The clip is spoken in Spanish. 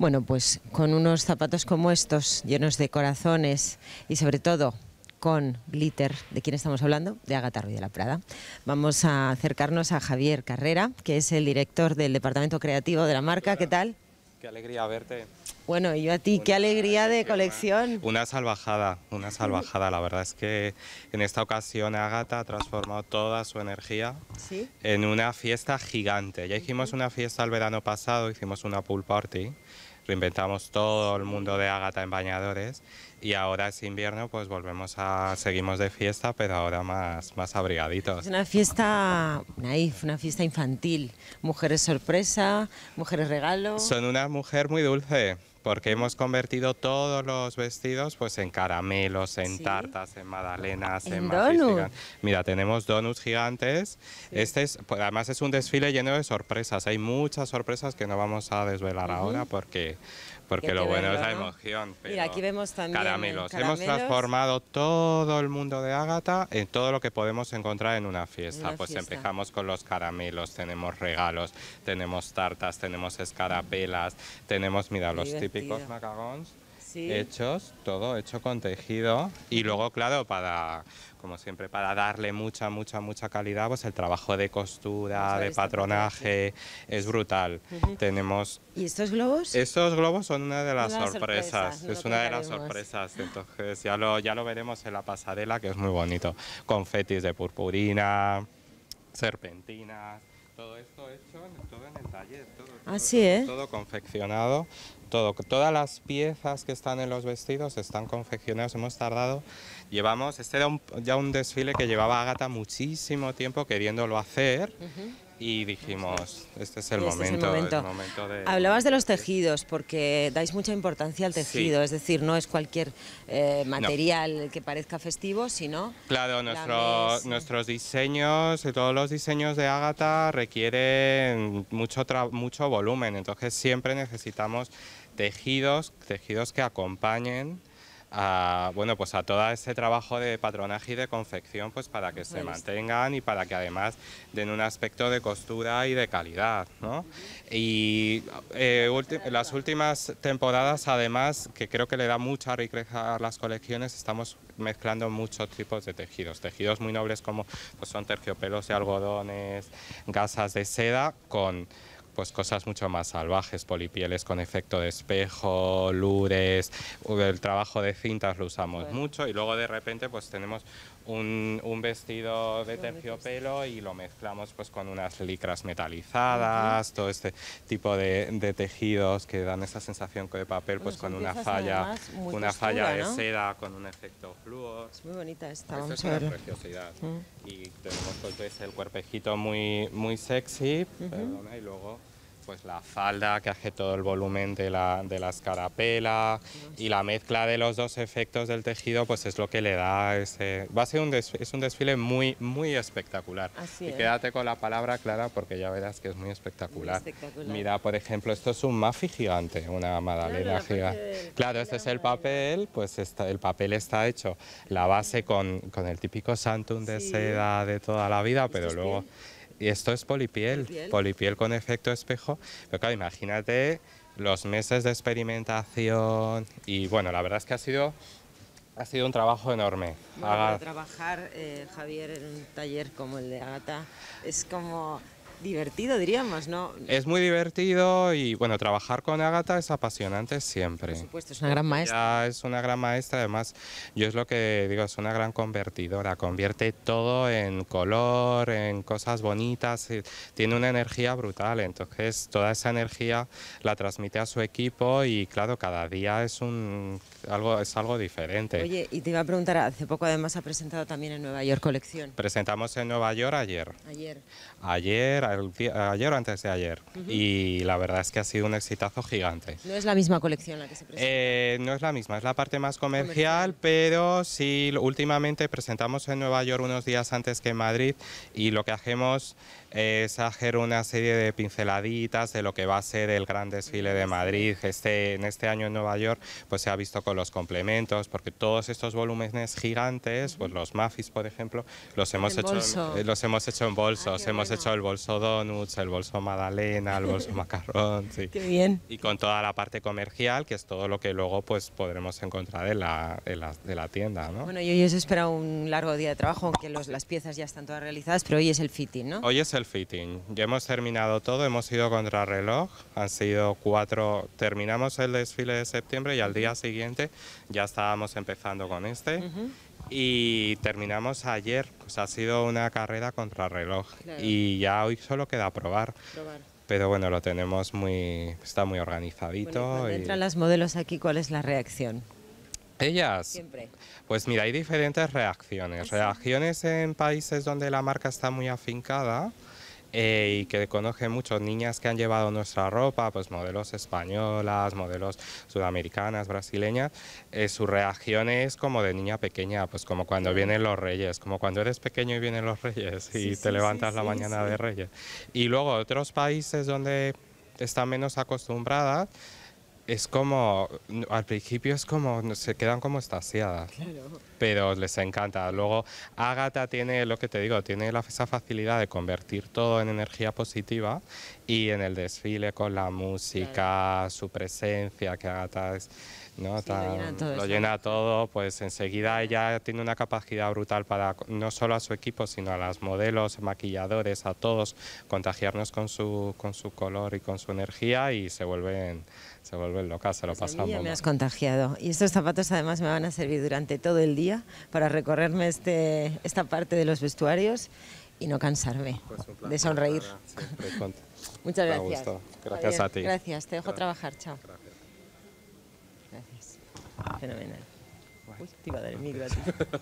Bueno, pues con unos zapatos como estos, llenos de corazones y sobre todo con Glitter, ¿de quién estamos hablando? De Agatha Ruiz de la Prada. Vamos a acercarnos a Javier Carrera, que es el director del Departamento Creativo de la marca. ¿Qué tal? Qué alegría verte. Bueno, y yo a ti, qué alegría de colección. Una salvajada, una salvajada. La verdad es que en esta ocasión Agatha ha transformado toda su energía en una fiesta gigante. Ya hicimos una fiesta el verano pasado, hicimos una pool party reinventamos todo el mundo de Ágata en bañadores y ahora es invierno, pues volvemos a, seguimos de fiesta, pero ahora más, más abrigaditos. Es una fiesta naif, una fiesta infantil, mujeres sorpresa, mujeres regalo. Son una mujer muy dulce porque hemos convertido todos los vestidos pues en caramelos, en tartas, en magdalenas, en, donuts. Mira, tenemos donuts gigantes. Este es, pues, además es un desfile lleno de sorpresas. Hay muchas sorpresas que no vamos a desvelar ahora porque porque lo bueno es la emoción. ...y aquí vemos también caramelos. Hemos transformado todo el mundo de Ágata en todo lo que podemos encontrar en una fiesta. pues empezamos con los caramelos, tenemos regalos, tenemos tartas, tenemos escarapelas, tenemos, mira, los típicos macarons hechos, todo hecho con tejido. Y luego, claro, para, como siempre, para darle mucha, mucha, mucha calidad, pues el trabajo de costura, de este patronaje, es brutal. Tenemos... ¿Y estos globos? Estos globos son una de las sorpresas, es una de las sorpresas. Entonces ya lo, ya lo veremos en la pasarela, que es muy bonito. Confetis de purpurina, serpentinas todo esto hecho, todo en el taller, todo, Así todo confeccionado, todo, todas las piezas que están en los vestidos están confeccionadas, hemos tardado, llevamos, este era ya un desfile que llevaba Agata muchísimo tiempo queriéndolo hacer y dijimos, este es el, este momento, Hablabas de los tejidos, porque dais mucha importancia al tejido, es decir, no es cualquier eh, material que parezca festivo, sino... Claro, nuestros diseños, eh, todos los diseños de Ágata requieren mucho, mucho volumen, entonces siempre necesitamos tejidos, tejidos que acompañen a, bueno, pues a todo ese trabajo de patronaje y de confección pues para que se mantengan y para que además den un aspecto de costura y de calidad. ¿no? Y eh, las últimas temporadas además, que creo que le da mucha riqueza a las colecciones, estamos mezclando muchos tipos de tejidos, tejidos muy nobles como pues son terciopelos y algodones, gasas de seda con pues cosas mucho más salvajes, polipieles con efecto de espejo, lures, el trabajo de cintas lo usamos mucho y luego de repente pues tenemos un, vestido de terciopelo y lo mezclamos pues con unas licras metalizadas, todo este tipo de, tejidos que dan esa sensación de papel pues, pues con una falla, una falla de seda con un efecto flúor. Es muy bonita esta, es a ver. una preciosidad. Mm. Y tenemos pues, el cuerpejito muy, muy sexy, perdona, y luego pues la falda que hace todo el volumen de la, de las escarapela y la mezcla de los dos efectos del tejido pues es lo que le da ese... Va a ser un, desfile, es un desfile muy, muy espectacular. Así y quédate con la palabra, Clara, porque ya verás que es muy espectacular. Mira, por ejemplo, esto es un mafi gigante, una magdalena gigante. Claro, este es el papel, pues está, el papel está hecho, la base con, con el típico santum de seda de toda la vida, pero luego... Y esto es polipiel, polipiel, con efecto espejo. Pero claro, imagínate los meses de experimentación y bueno, la verdad es que ha sido ha sido un trabajo enorme. Bueno, Trabajar, eh, Javier, en un taller como el de Agata es como divertido, diríamos, ¿no? Es muy divertido y bueno, trabajar con agatha es apasionante siempre. Por supuesto, es una gran maestra. es una gran maestra, además, yo es lo que digo, es una gran convertidora, convierte todo en color, en cosas bonitas, eh, tiene una energía brutal, entonces toda esa energía la transmite a su equipo y claro, cada día es un algo es algo diferente. Oye, y te iba a preguntar, hace poco además ha presentado también en Nueva York colección. Presentamos en Nueva York ayer. Ayer. Ayer ayer o antes de ayer. Y la verdad es que ha sido un exitazo gigante. ¿No es la misma colección la que se eh, no es la misma, es la parte más comercial, pero sí, últimamente presentamos en Nueva York unos días antes que en Madrid y lo que hacemos es hacer una serie de pinceladitas de lo que va a ser el gran desfile de Madrid. Este, en este año en Nueva York pues se ha visto con los complementos, porque todos estos volúmenes gigantes, pues los Mafis, por ejemplo, los hemos, hecho, eh, los hemos hecho en bolsos, ah, hemos hecho el bolso Donuts, el bolso Madalena, el bolso Macarrón. Qué bien. Y con toda la parte comercial, que es todo lo que luego pues podremos encontrar en la, de la tienda. ¿no? Bueno, yo hoy os espera un largo día de trabajo, aunque las piezas ya están todas realizadas, pero hoy es el fitting, ¿no? Hoy es el fitting. Ya hemos terminado todo, hemos ido contra reloj, han sido cuatro, terminamos el desfile de septiembre y al día siguiente ya estábamos empezando con este y terminamos ayer. Pues ha sido una carrera contra reloj y ya hoy solo queda probar. Pero bueno, lo tenemos muy, está muy organizadito. Bueno, entran las modelos aquí, ¿cuál es la reacción? Ellas. Siempre. Pues mira, hay diferentes reacciones. Ah, reacciones en países donde la marca está muy afincada, eh, y que conoce mucho niñas que han llevado nuestra ropa, pues modelos españolas, modelos sudamericanas, brasileñas, eh, su reacción es como de niña pequeña, pues como cuando vienen los reyes, como cuando eres pequeño y vienen los reyes y te levantas la mañana de reyes. Y luego otros países donde están menos acostumbradas, es como, al principio es como, se quedan como estasiadas, pero les encanta. Luego, Ágata tiene, lo que te digo, tiene esa facilidad de convertir todo en energía positiva y en el desfile con la música, su presencia, que ¿no? lo llena, todo, pues enseguida ella tiene una capacidad brutal para no solo a su equipo, sino a las modelos, maquilladores, a todos, contagiarnos con su, con su color y con su energía y se vuelven, se vuelven locas, se lo pues pasamos. me has contagiado y estos zapatos además me van a servir durante todo el día para recorrerme este, esta parte de los vestuarios y no cansarme pues de sonreír. Muchas gracias. Gracias a ti. Gracias, te dejo trabajar, chao. Gracias. Fenomenal. Uy, te iba a dar el a ti.